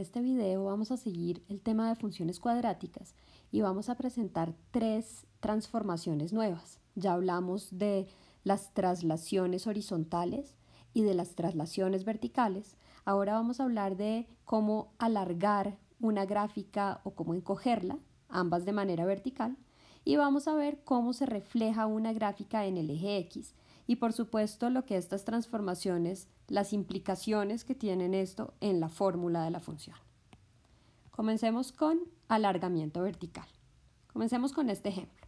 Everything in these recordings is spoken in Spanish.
este video vamos a seguir el tema de funciones cuadráticas y vamos a presentar tres transformaciones nuevas. Ya hablamos de las traslaciones horizontales y de las traslaciones verticales. Ahora vamos a hablar de cómo alargar una gráfica o cómo encogerla, ambas de manera vertical. Y vamos a ver cómo se refleja una gráfica en el eje X. Y por supuesto lo que estas transformaciones las implicaciones que tienen esto en la fórmula de la función. Comencemos con alargamiento vertical. Comencemos con este ejemplo.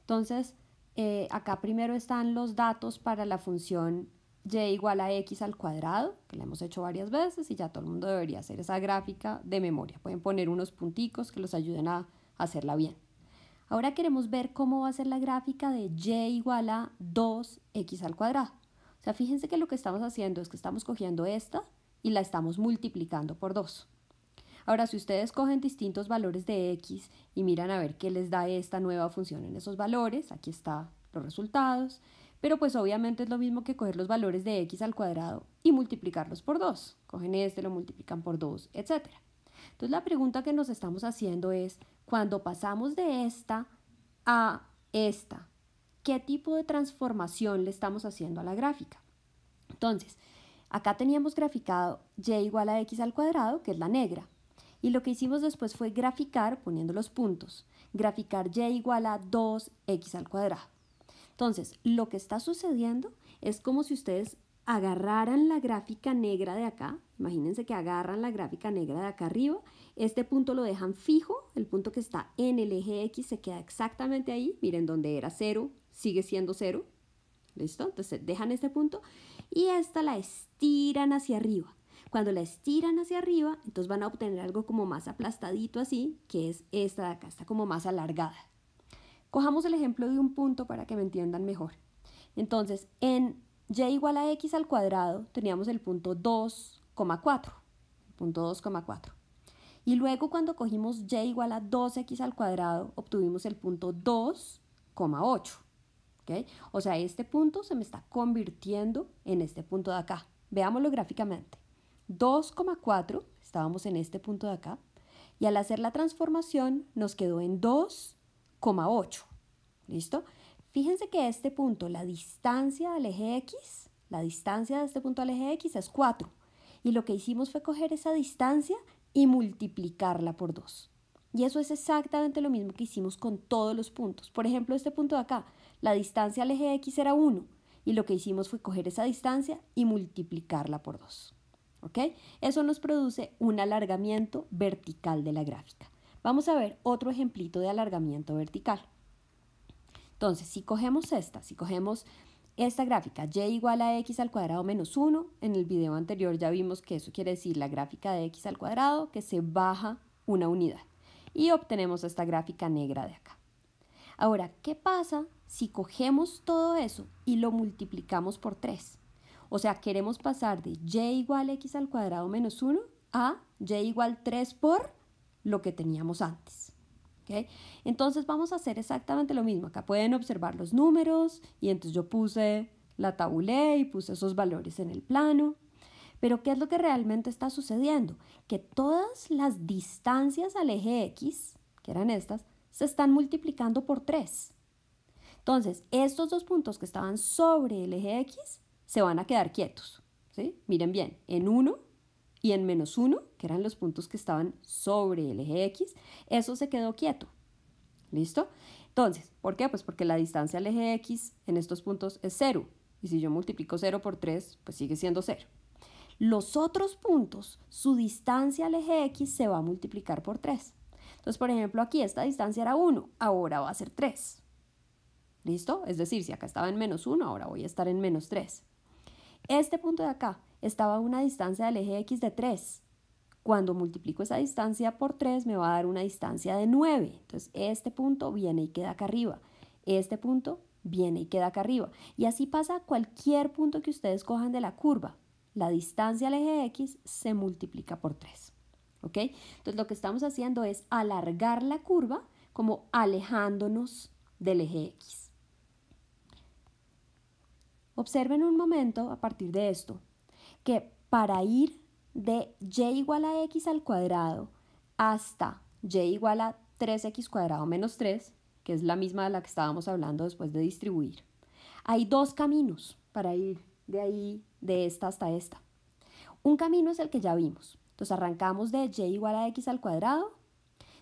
Entonces, eh, acá primero están los datos para la función y igual a x al cuadrado, que la hemos hecho varias veces y ya todo el mundo debería hacer esa gráfica de memoria. Pueden poner unos punticos que los ayuden a hacerla bien. Ahora queremos ver cómo va a ser la gráfica de y igual a 2x al cuadrado. O sea, fíjense que lo que estamos haciendo es que estamos cogiendo esta y la estamos multiplicando por 2. Ahora, si ustedes cogen distintos valores de x y miran a ver qué les da esta nueva función en esos valores, aquí están los resultados, pero pues obviamente es lo mismo que coger los valores de x al cuadrado y multiplicarlos por 2. Cogen este, lo multiplican por 2, etc. Entonces la pregunta que nos estamos haciendo es, cuando pasamos de esta a esta, qué tipo de transformación le estamos haciendo a la gráfica. Entonces, acá teníamos graficado y igual a x al cuadrado, que es la negra. Y lo que hicimos después fue graficar, poniendo los puntos, graficar y igual a 2x al cuadrado. Entonces, lo que está sucediendo es como si ustedes agarraran la gráfica negra de acá, imagínense que agarran la gráfica negra de acá arriba, este punto lo dejan fijo, el punto que está en el eje X se queda exactamente ahí, miren donde era 0, sigue siendo cero. ¿Listo? Entonces dejan este punto y esta la estiran hacia arriba. Cuando la estiran hacia arriba, entonces van a obtener algo como más aplastadito así, que es esta de acá, está como más alargada. Cojamos el ejemplo de un punto para que me entiendan mejor. Entonces, en y igual a x al cuadrado teníamos el punto 2,4, punto 2,4. Y luego cuando cogimos y igual a 2x al cuadrado, obtuvimos el punto 2,8. O sea, este punto se me está convirtiendo en este punto de acá. Veámoslo gráficamente. 2,4, estábamos en este punto de acá, y al hacer la transformación nos quedó en 2,8. ¿Listo? Fíjense que este punto, la distancia al eje X, la distancia de este punto al eje X es 4. Y lo que hicimos fue coger esa distancia y multiplicarla por 2. Y eso es exactamente lo mismo que hicimos con todos los puntos. Por ejemplo, este punto de acá, la distancia al eje X era 1 y lo que hicimos fue coger esa distancia y multiplicarla por 2. ¿Ok? Eso nos produce un alargamiento vertical de la gráfica. Vamos a ver otro ejemplito de alargamiento vertical. Entonces, si cogemos esta, si cogemos esta gráfica, y igual a x al cuadrado menos 1, en el video anterior ya vimos que eso quiere decir la gráfica de x al cuadrado que se baja una unidad. Y obtenemos esta gráfica negra de acá. Ahora, ¿qué pasa si cogemos todo eso y lo multiplicamos por 3? O sea, queremos pasar de y igual x al cuadrado menos 1 a y igual 3 por lo que teníamos antes. Entonces vamos a hacer exactamente lo mismo. Acá pueden observar los números y entonces yo puse la tabulé y puse esos valores en el plano. Pero ¿qué es lo que realmente está sucediendo? Que todas las distancias al eje X, que eran estas, se están multiplicando por 3. Entonces, estos dos puntos que estaban sobre el eje X se van a quedar quietos. Miren bien, en 1 y en menos 1, que eran los puntos que estaban sobre el eje X, eso se quedó quieto. ¿Listo? Entonces, ¿por qué? Pues porque la distancia al eje X en estos puntos es 0. Y si yo multiplico 0 por 3, pues sigue siendo 0. Los otros puntos, su distancia al eje X se va a multiplicar por 3. Entonces, por ejemplo, aquí esta distancia era 1, ahora va a ser 3. ¿Listo? Es decir, si acá estaba en menos 1, ahora voy a estar en menos 3. Este punto de acá estaba a una distancia del eje X de 3. Cuando multiplico esa distancia por 3 me va a dar una distancia de 9. Entonces este punto viene y queda acá arriba. Este punto viene y queda acá arriba. Y así pasa cualquier punto que ustedes cojan de la curva. La distancia al eje X se multiplica por 3. Entonces lo que estamos haciendo es alargar la curva como alejándonos del eje X. Observen un momento a partir de esto, que para ir de y igual a x al cuadrado hasta y igual a 3x cuadrado menos 3, que es la misma de la que estábamos hablando después de distribuir, hay dos caminos para ir de ahí, de esta hasta esta. Un camino es el que ya vimos, entonces arrancamos de y igual a x al cuadrado.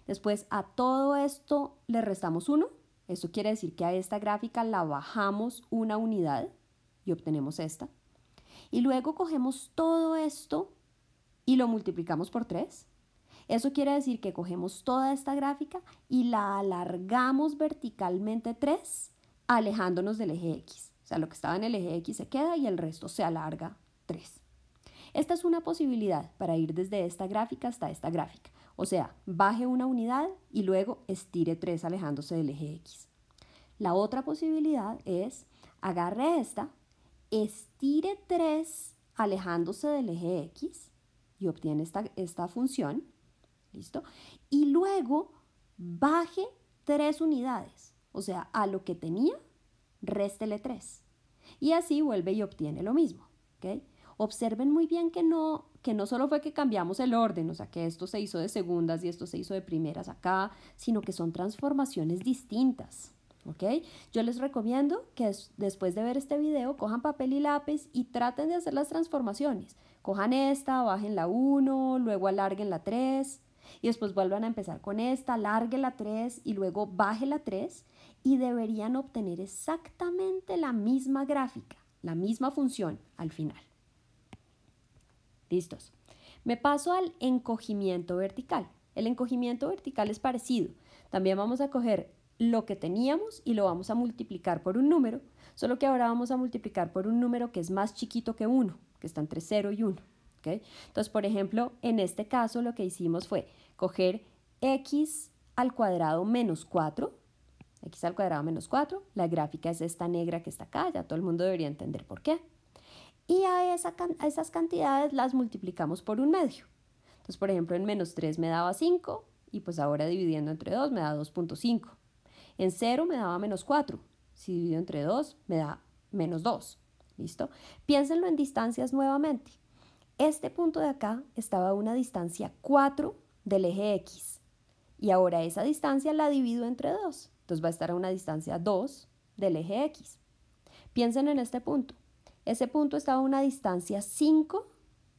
Después a todo esto le restamos 1. eso quiere decir que a esta gráfica la bajamos una unidad y obtenemos esta. Y luego cogemos todo esto y lo multiplicamos por 3. Eso quiere decir que cogemos toda esta gráfica y la alargamos verticalmente 3, alejándonos del eje X. O sea, lo que estaba en el eje X se queda y el resto se alarga 3. Esta es una posibilidad para ir desde esta gráfica hasta esta gráfica. O sea, baje una unidad y luego estire 3 alejándose del eje X. La otra posibilidad es agarre esta, estire 3 alejándose del eje X y obtiene esta, función. ¿Listo? Y luego baje 3 unidades. O sea, a lo que tenía, réstele 3. Y así vuelve y obtiene lo mismo. ¿okay? Observen muy bien que no, que no solo fue que cambiamos el orden, o sea, que esto se hizo de segundas y esto se hizo de primeras acá, sino que son transformaciones distintas. ¿Ok? Yo les recomiendo que después de ver este video cojan papel y lápiz y traten de hacer las transformaciones. Cojan esta, bajen la 1, luego alarguen la 3 y después vuelvan a empezar con esta, alarguen la 3 y luego baje la 3 y deberían obtener exactamente la misma gráfica, la misma función al final. Listos. Me paso al encogimiento vertical. El encogimiento vertical es parecido. También vamos a coger lo que teníamos y lo vamos a multiplicar por un número, solo que ahora vamos a multiplicar por un número que es más chiquito que 1, que está entre 0 y 1. Entonces, por ejemplo, en este caso lo que hicimos fue coger x al cuadrado menos 4, x al cuadrado menos 4, la gráfica es esta negra que está acá, ya todo el mundo debería entender por qué y a, esas cantidades las multiplicamos por un medio. Entonces, por ejemplo, en menos 3 me daba 5 y pues ahora dividiendo entre 2 me da 2.5. En 0 me daba menos 4. Si divido entre 2 me da menos 2. ¿Listo? Piénsenlo en distancias nuevamente. Este punto de acá estaba a una distancia 4 del eje X. Y ahora esa distancia la divido entre 2. Entonces va a estar a una distancia 2 del eje X. Piensen en este punto. Ese punto estaba a una distancia 5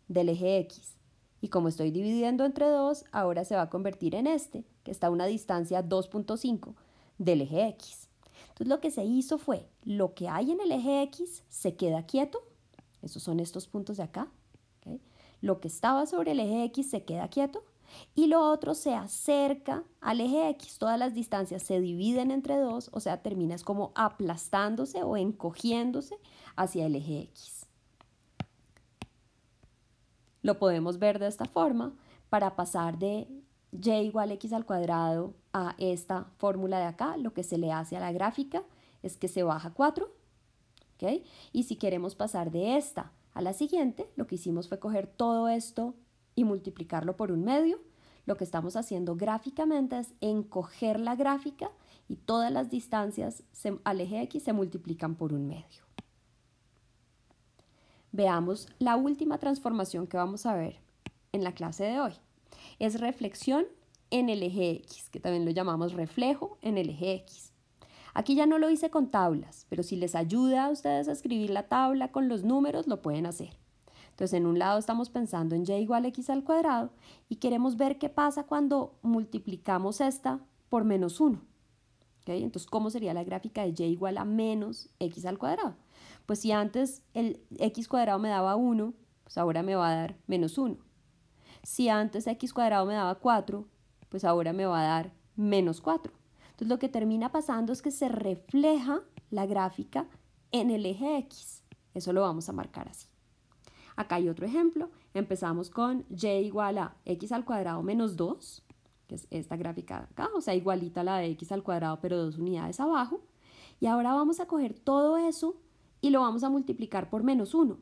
del eje X. Y como estoy dividiendo entre 2, ahora se va a convertir en este, que está a una distancia 2.5 del eje X. Entonces lo que se hizo fue, lo que hay en el eje X se queda quieto, esos son estos puntos de acá, lo que estaba sobre el eje X se queda quieto, y lo otro se acerca al eje X. Todas las distancias se dividen entre dos, o sea, terminas como aplastándose o encogiéndose hacia el eje X. Lo podemos ver de esta forma para pasar de y igual x al cuadrado a esta fórmula de acá, lo que se le hace a la gráfica es que se baja 4, Y si queremos pasar de esta a la siguiente, lo que hicimos fue coger todo esto y multiplicarlo por un medio, lo que estamos haciendo gráficamente es encoger la gráfica y todas las distancias al eje X se multiplican por un medio. Veamos la última transformación que vamos a ver en la clase de hoy. Es reflexión en el eje X, que también lo llamamos reflejo en el eje X. Aquí ya no lo hice con tablas, pero si les ayuda a ustedes a escribir la tabla con los números, lo pueden hacer. Entonces, en un lado estamos pensando en y igual a x al cuadrado y queremos ver qué pasa cuando multiplicamos esta por menos 1. ¿Okay? Entonces, ¿cómo sería la gráfica de y igual a menos x al cuadrado? Pues si antes el x cuadrado me daba 1, pues ahora me va a dar menos 1. Si antes x cuadrado me daba 4, pues ahora me va a dar menos 4. Entonces, lo que termina pasando es que se refleja la gráfica en el eje X. Eso lo vamos a marcar así. Acá hay otro ejemplo. Empezamos con y igual a x al cuadrado menos 2, que es esta gráfica de acá, o sea, igualita a la de x al cuadrado, pero dos unidades abajo. Y ahora vamos a coger todo eso y lo vamos a multiplicar por menos 1.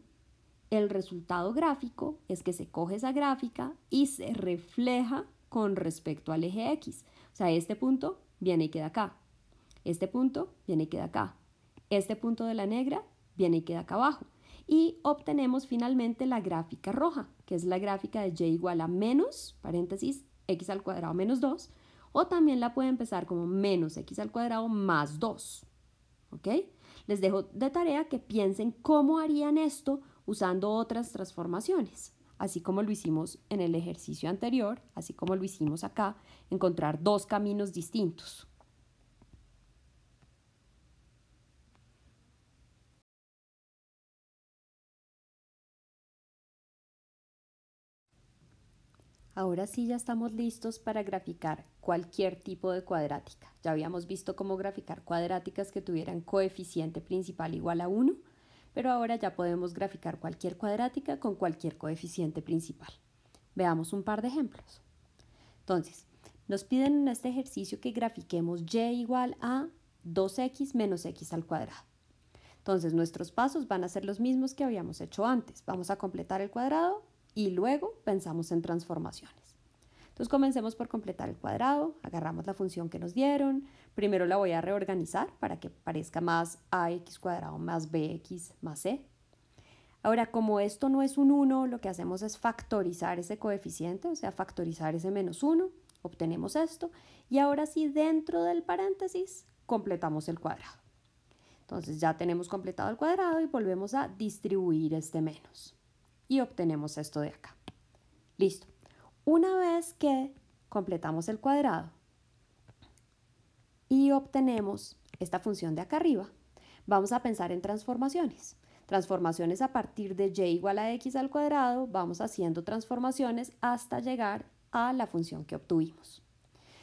El resultado gráfico es que se coge esa gráfica y se refleja con respecto al eje X. O sea, este punto viene y queda acá. Este punto viene y queda acá. Este punto de la negra viene y queda acá abajo y obtenemos finalmente la gráfica roja, que es la gráfica de y igual a menos, paréntesis, x al cuadrado menos 2, o también la puede empezar como menos x al cuadrado más 2. ¿Ok? Les dejo de tarea que piensen cómo harían esto usando otras transformaciones, así como lo hicimos en el ejercicio anterior, así como lo hicimos acá, encontrar dos caminos distintos. Ahora sí ya estamos listos para graficar cualquier tipo de cuadrática. Ya habíamos visto cómo graficar cuadráticas que tuvieran coeficiente principal igual a 1, pero ahora ya podemos graficar cualquier cuadrática con cualquier coeficiente principal. Veamos un par de ejemplos. Entonces, nos piden en este ejercicio que grafiquemos y igual a 2x menos x al cuadrado. Entonces nuestros pasos van a ser los mismos que habíamos hecho antes. Vamos a completar el cuadrado y luego pensamos en transformaciones. Entonces comencemos por completar el cuadrado, agarramos la función que nos dieron, primero la voy a reorganizar para que parezca más ax cuadrado más bx más c. Ahora, como esto no es un 1, lo que hacemos es factorizar ese coeficiente, o sea, factorizar ese menos 1, obtenemos esto, y ahora sí, dentro del paréntesis, completamos el cuadrado. Entonces ya tenemos completado el cuadrado y volvemos a distribuir este menos y obtenemos esto de acá. Listo. Una vez que completamos el cuadrado y obtenemos esta función de acá arriba, vamos a pensar en transformaciones. Transformaciones a partir de y igual a x al cuadrado, vamos haciendo transformaciones hasta llegar a la función que obtuvimos.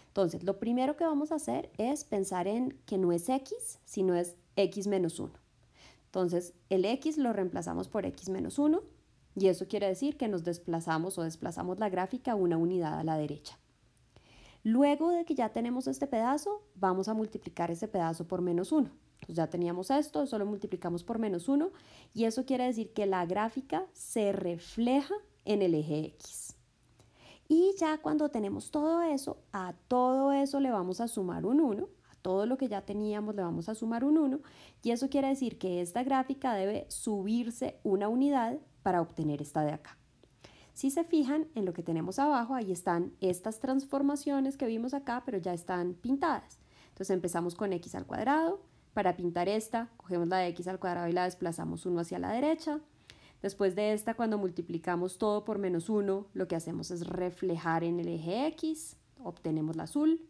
Entonces, lo primero que vamos a hacer es pensar en que no es x, sino es x menos 1. Entonces, el x lo reemplazamos por x menos 1 y eso quiere decir que nos desplazamos o desplazamos la gráfica una unidad a la derecha. Luego de que ya tenemos este pedazo, vamos a multiplicar ese pedazo por menos 1. Entonces ya teníamos esto, eso lo multiplicamos por menos 1 y eso quiere decir que la gráfica se refleja en el eje X. Y ya cuando tenemos todo eso, a todo eso le vamos a sumar un 1, a todo lo que ya teníamos le vamos a sumar un 1 y eso quiere decir que esta gráfica debe subirse una unidad para obtener esta de acá. Si se fijan en lo que tenemos abajo, ahí están estas transformaciones que vimos acá, pero ya están pintadas. Entonces empezamos con x al cuadrado. Para pintar esta, cogemos la de x al cuadrado y la desplazamos 1 hacia la derecha. Después de esta, cuando multiplicamos todo por menos 1, lo que hacemos es reflejar en el eje x, obtenemos la azul.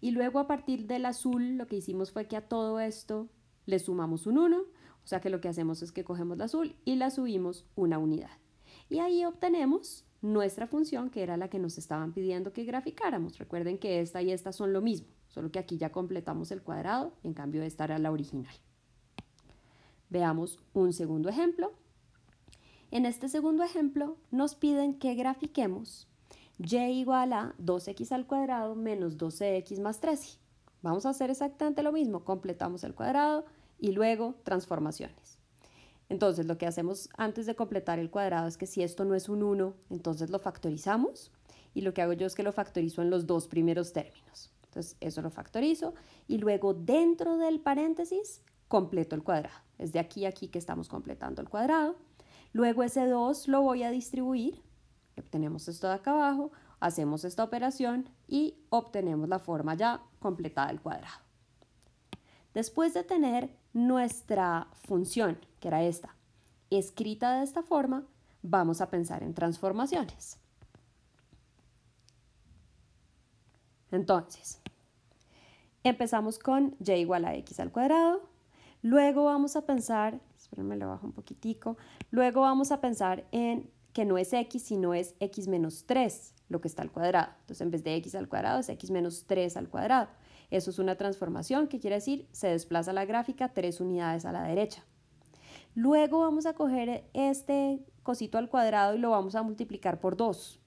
Y luego a partir del azul, lo que hicimos fue que a todo esto le sumamos un 1 o sea que lo que hacemos es que cogemos la azul y la subimos una unidad. Y ahí obtenemos nuestra función que era la que nos estaban pidiendo que graficáramos. Recuerden que esta y esta son lo mismo, solo que aquí ya completamos el cuadrado, en cambio esta era la original. Veamos un segundo ejemplo. En este segundo ejemplo nos piden que grafiquemos y igual a 2x al cuadrado menos 12x más 13. Vamos a hacer exactamente lo mismo, completamos el cuadrado, y luego transformaciones. Entonces lo que hacemos antes de completar el cuadrado es que si esto no es un 1, entonces lo factorizamos y lo que hago yo es que lo factorizo en los dos primeros términos. Entonces eso lo factorizo y luego dentro del paréntesis completo el cuadrado. Es de aquí a aquí que estamos completando el cuadrado. Luego ese 2 lo voy a distribuir, obtenemos esto de acá abajo, hacemos esta operación y obtenemos la forma ya completada del cuadrado. Después de tener nuestra función, que era esta. Escrita de esta forma, vamos a pensar en transformaciones. Entonces, empezamos con y igual a x al cuadrado. Luego vamos a pensar, espérenme, lo bajo un poquitico. Luego vamos a pensar en que no es x, sino es x menos 3, lo que está al cuadrado. Entonces, en vez de x al cuadrado, es x menos 3 al cuadrado. Eso es una transformación, que quiere decir se desplaza la gráfica tres unidades a la derecha. Luego vamos a coger este cosito al cuadrado y lo vamos a multiplicar por 2.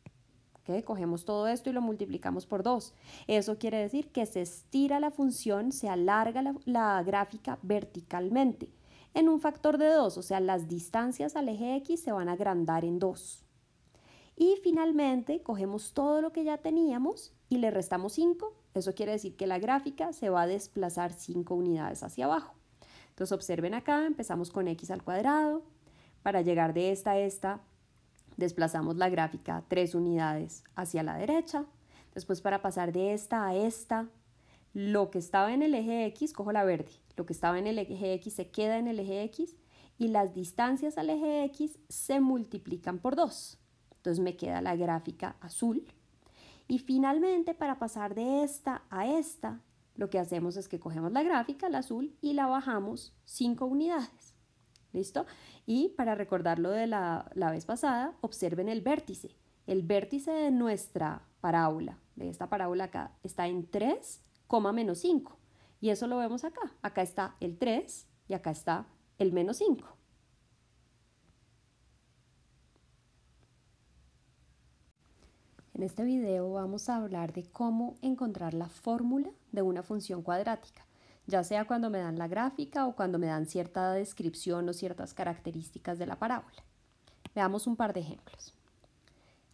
Cogemos todo esto y lo multiplicamos por 2. Eso quiere decir que se estira la función, se alarga la, la gráfica verticalmente en un factor de 2, o sea, las distancias al eje X se van a agrandar en 2. Y finalmente cogemos todo lo que ya teníamos y le restamos 5 eso quiere decir que la gráfica se va a desplazar 5 unidades hacia abajo. Entonces observen acá, empezamos con x al cuadrado. Para llegar de esta a esta, desplazamos la gráfica 3 unidades hacia la derecha. Después para pasar de esta a esta, lo que estaba en el eje X, cojo la verde, lo que estaba en el eje X se queda en el eje X y las distancias al eje X se multiplican por 2. Entonces me queda la gráfica azul y finalmente, para pasar de esta a esta, lo que hacemos es que cogemos la gráfica, la azul, y la bajamos 5 unidades. ¿Listo? Y para recordarlo de la, la vez pasada, observen el vértice. El vértice de nuestra parábola, de esta parábola acá, está en 3, menos 5. Y eso lo vemos acá. Acá está el 3 y acá está el menos 5. En este video vamos a hablar de cómo encontrar la fórmula de una función cuadrática, ya sea cuando me dan la gráfica o cuando me dan cierta descripción o ciertas características de la parábola. Veamos un par de ejemplos.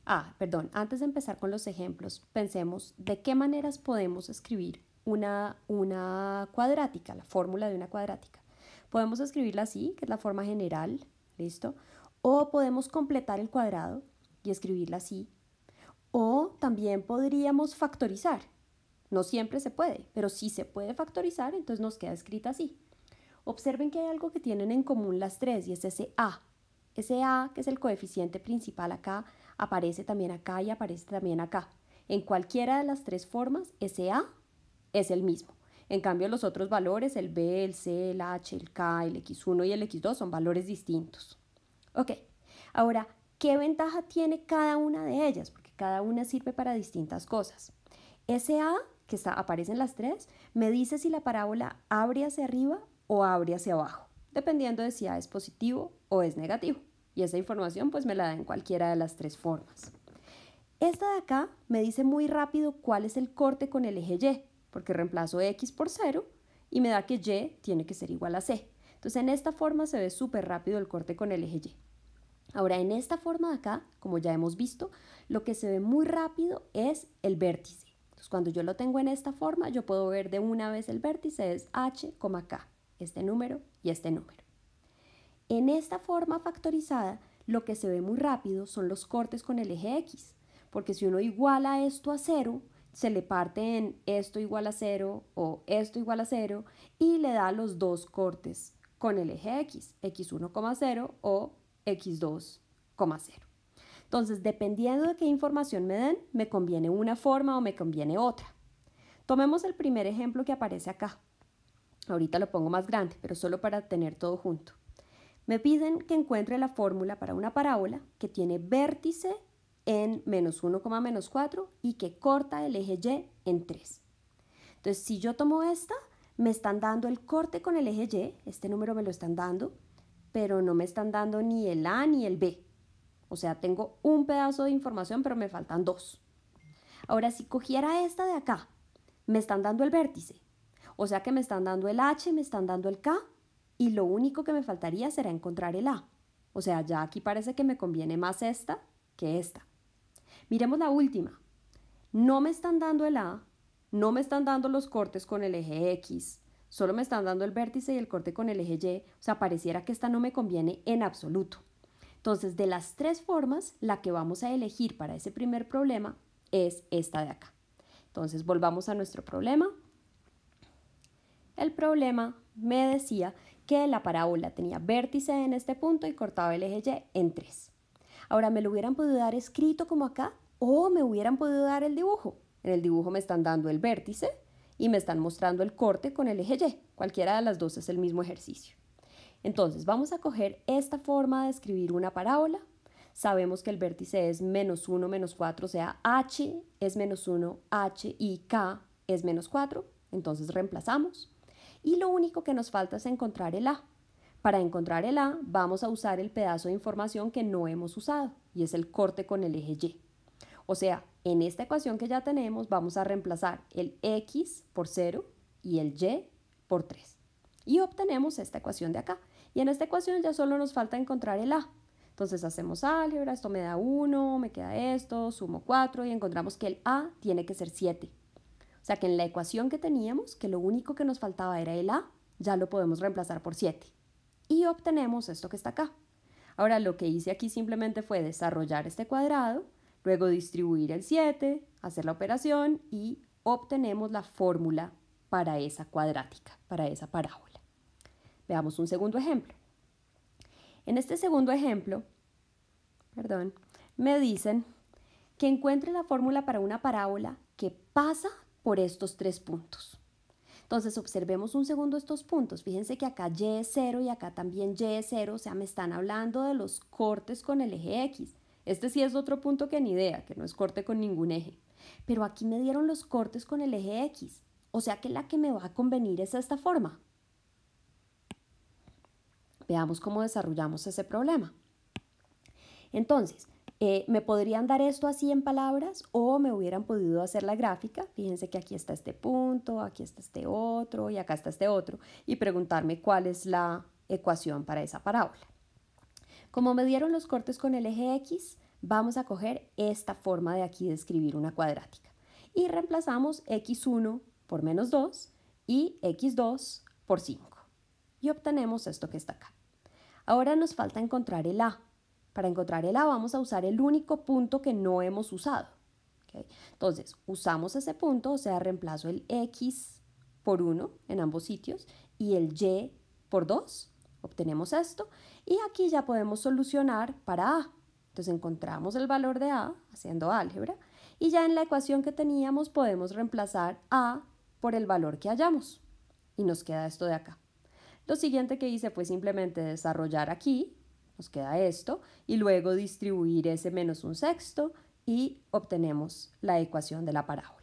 Ah, perdón, antes de empezar con los ejemplos, pensemos de qué maneras podemos escribir una, una cuadrática, la fórmula de una cuadrática. Podemos escribirla así, que es la forma general, ¿listo? O podemos completar el cuadrado y escribirla así, o también podríamos factorizar. No siempre se puede, pero si se puede factorizar, entonces nos queda escrita así. Observen que hay algo que tienen en común las tres y es ese A. Ese A, que es el coeficiente principal acá, aparece también acá y aparece también acá. En cualquiera de las tres formas, ese A es el mismo. En cambio, los otros valores, el B, el C, el H, el K, el X1 y el X2, son valores distintos. Ok, ahora, ¿qué ventaja tiene cada una de ellas? Cada una sirve para distintas cosas. Ese A, que está, en las tres, me dice si la parábola abre hacia arriba o abre hacia abajo, dependiendo de si A es positivo o es negativo. Y esa información pues me la da en cualquiera de las tres formas. Esta de acá me dice muy rápido cuál es el corte con el eje Y, porque reemplazo X por 0 y me da que Y tiene que ser igual a C. Entonces en esta forma se ve súper rápido el corte con el eje Y. Ahora, en esta forma de acá, como ya hemos visto, lo que se ve muy rápido es el vértice. Entonces, cuando yo lo tengo en esta forma, yo puedo ver de una vez el vértice, es h, k, este número y este número. En esta forma factorizada, lo que se ve muy rápido son los cortes con el eje x, porque si uno iguala esto a cero, se le parte en esto igual a cero o esto igual a cero y le da los dos cortes con el eje x, x1,0 o X2,0. Entonces, dependiendo de qué información me den, me conviene una forma o me conviene otra. Tomemos el primer ejemplo que aparece acá. Ahorita lo pongo más grande, pero solo para tener todo junto. Me piden que encuentre la fórmula para una parábola que tiene vértice en menos 1, menos 4 y que corta el eje Y en 3. Entonces, si yo tomo esta, me están dando el corte con el eje Y, este número me lo están dando, pero no me están dando ni el A ni el B. O sea, tengo un pedazo de información, pero me faltan dos. Ahora, si cogiera esta de acá, me están dando el vértice. O sea que me están dando el H, me están dando el K, y lo único que me faltaría será encontrar el A. O sea, ya aquí parece que me conviene más esta que esta. Miremos la última. No me están dando el A, no me están dando los cortes con el eje X, Solo me están dando el vértice y el corte con el eje Y, o sea, pareciera que esta no me conviene en absoluto. Entonces, de las tres formas, la que vamos a elegir para ese primer problema es esta de acá. Entonces, volvamos a nuestro problema. El problema me decía que la parábola tenía vértice en este punto y cortaba el eje Y en tres. Ahora, me lo hubieran podido dar escrito como acá o me hubieran podido dar el dibujo. En el dibujo me están dando el vértice y me están mostrando el corte con el eje Y. Cualquiera de las dos es el mismo ejercicio. Entonces, vamos a coger esta forma de escribir una parábola. Sabemos que el vértice es menos 1, menos 4, o sea, h es menos 1, h y k es menos 4. Entonces reemplazamos. Y lo único que nos falta es encontrar el a. Para encontrar el a vamos a usar el pedazo de información que no hemos usado y es el corte con el eje y. O sea, en esta ecuación que ya tenemos vamos a reemplazar el x por 0 y el y por 3. Y obtenemos esta ecuación de acá. Y en esta ecuación ya solo nos falta encontrar el a. Entonces hacemos álgebra, esto me da 1, me queda esto, sumo 4 y encontramos que el a tiene que ser 7. O sea que en la ecuación que teníamos, que lo único que nos faltaba era el a, ya lo podemos reemplazar por 7. Y obtenemos esto que está acá. Ahora lo que hice aquí simplemente fue desarrollar este cuadrado Luego distribuir el 7, hacer la operación y obtenemos la fórmula para esa cuadrática, para esa parábola. Veamos un segundo ejemplo. En este segundo ejemplo, perdón, me dicen que encuentre la fórmula para una parábola que pasa por estos tres puntos. Entonces observemos un segundo estos puntos. Fíjense que acá y es 0 y acá también y es 0, o sea, me están hablando de los cortes con el eje X. Este sí es otro punto que ni idea, que no es corte con ningún eje. Pero aquí me dieron los cortes con el eje X, o sea que la que me va a convenir es esta forma. Veamos cómo desarrollamos ese problema. Entonces, eh, me podrían dar esto así en palabras o me hubieran podido hacer la gráfica. Fíjense que aquí está este punto, aquí está este otro y acá está este otro y preguntarme cuál es la ecuación para esa parábola. Como me dieron los cortes con el eje X, vamos a coger esta forma de aquí de escribir una cuadrática. Y reemplazamos x1 por menos 2 y x2 por 5. Y obtenemos esto que está acá. Ahora nos falta encontrar el a. Para encontrar el a vamos a usar el único punto que no hemos usado. Entonces, usamos ese punto, o sea, reemplazo el x por 1 en ambos sitios y el y por 2. Obtenemos esto y aquí ya podemos solucionar para A. Entonces encontramos el valor de A haciendo álgebra y ya en la ecuación que teníamos podemos reemplazar A por el valor que hallamos. Y nos queda esto de acá. Lo siguiente que hice fue simplemente desarrollar aquí, nos queda esto, y luego distribuir ese menos un sexto y obtenemos la ecuación de la parábola.